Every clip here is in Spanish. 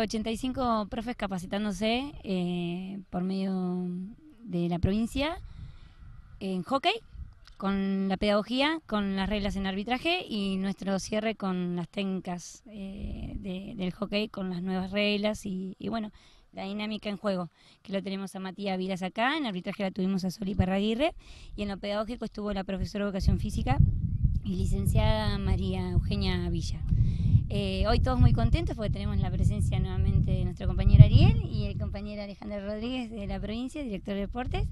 85 profes capacitándose eh, por medio de la provincia en hockey, con la pedagogía, con las reglas en arbitraje y nuestro cierre con las técnicas eh, del hockey, con las nuevas reglas y, y, bueno, la dinámica en juego, que lo tenemos a Matías Vilas acá, en arbitraje la tuvimos a Soli Parraguirre y en lo pedagógico estuvo la profesora de educación física y licenciada María Eugenia Villa. Eh, hoy todos muy contentos porque tenemos la presencia nuevamente de nuestro compañero Ariel y el compañero Alejandro Rodríguez de la provincia, director de deportes.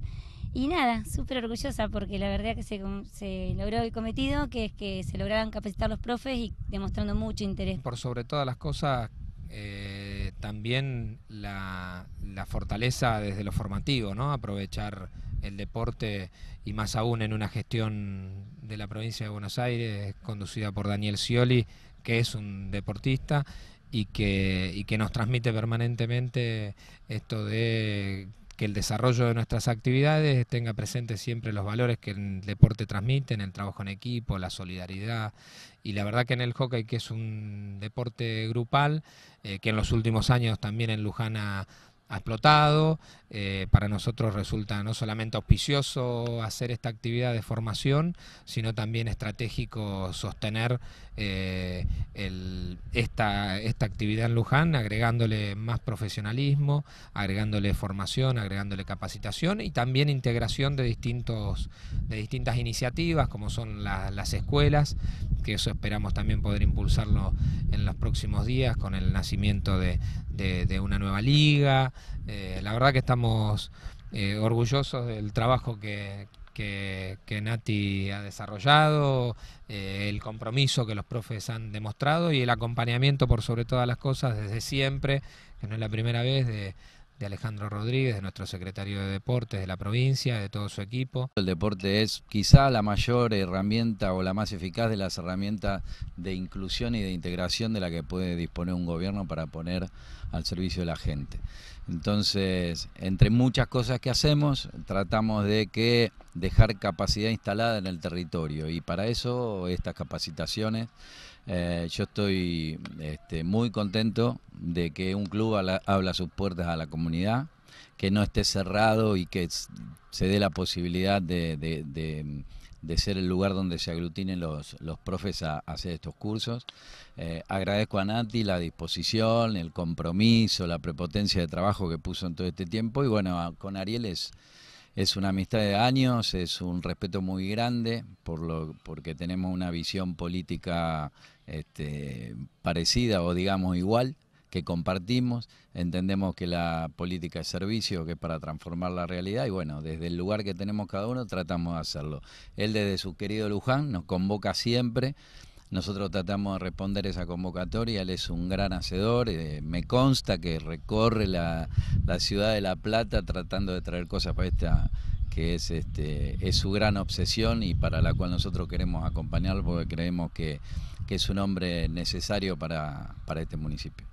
Y nada, súper orgullosa porque la verdad que se, logró el cometido, que es que se lograban capacitar los profes y demostrando mucho interés. Por sobre todas las cosas, eh, también la, la, fortaleza desde lo formativo, ¿no? Aprovechar el deporte y más aún en una gestión de la provincia de Buenos Aires conducida por Daniel Scioli, que es un deportista y que, y que nos transmite permanentemente esto de que el desarrollo de nuestras actividades tenga presente siempre los valores que el deporte transmite, en el trabajo en equipo, la solidaridad. Y la verdad que en el hockey, que es un deporte grupal, eh, que en los últimos años también en Lujana ha explotado. Eh, para nosotros resulta no solamente auspicioso hacer esta actividad de formación, sino también estratégico sostener eh, esta, esta actividad en Luján, agregándole más profesionalismo, agregándole formación, agregándole capacitación y también integración de, distintos, de distintas iniciativas como son las escuelas que eso esperamos también poder impulsarlo en los próximos días con el nacimiento de, una nueva liga. Eh, la verdad que estamos eh, orgullosos del trabajo que, que, Nati ha desarrollado, eh, el compromiso que los profes han demostrado y el acompañamiento por sobre todas las cosas desde siempre, que no es la primera vez, de, de Alejandro Rodríguez, de nuestro secretario de Deportes de la provincia, de todo su equipo. El deporte es quizá la mayor herramienta o la más eficaz de las herramientas de inclusión y de integración de la que puede disponer un gobierno para poner al servicio de la gente. Entonces, entre muchas cosas que hacemos, tratamos de que dejar capacidad instalada en el territorio y para eso estas capacitaciones eh, yo estoy este, muy contento de que un club habla sus puertas a la comunidad que no esté cerrado y que se dé la posibilidad de, ser el lugar donde se aglutinen los, los profes a, hacer estos cursos. Eh, agradezco a Nati la disposición, el compromiso, la prepotencia de trabajo que puso en todo este tiempo y bueno, con Ariel es es una amistad de años, es un respeto muy grande por lo, porque tenemos una visión política este, parecida o digamos igual que compartimos, entendemos que la política es servicio, que es para transformar la realidad y bueno, desde el lugar que tenemos cada uno tratamos de hacerlo. Él desde su querido Luján nos convoca siempre nosotros tratamos de responder esa convocatoria, él es un gran hacedor, eh, me consta que recorre la, ciudad de La Plata tratando de traer cosas para esta que es, este, es su gran obsesión y para la cual nosotros queremos acompañarlo porque creemos que, es un hombre necesario para, para este municipio.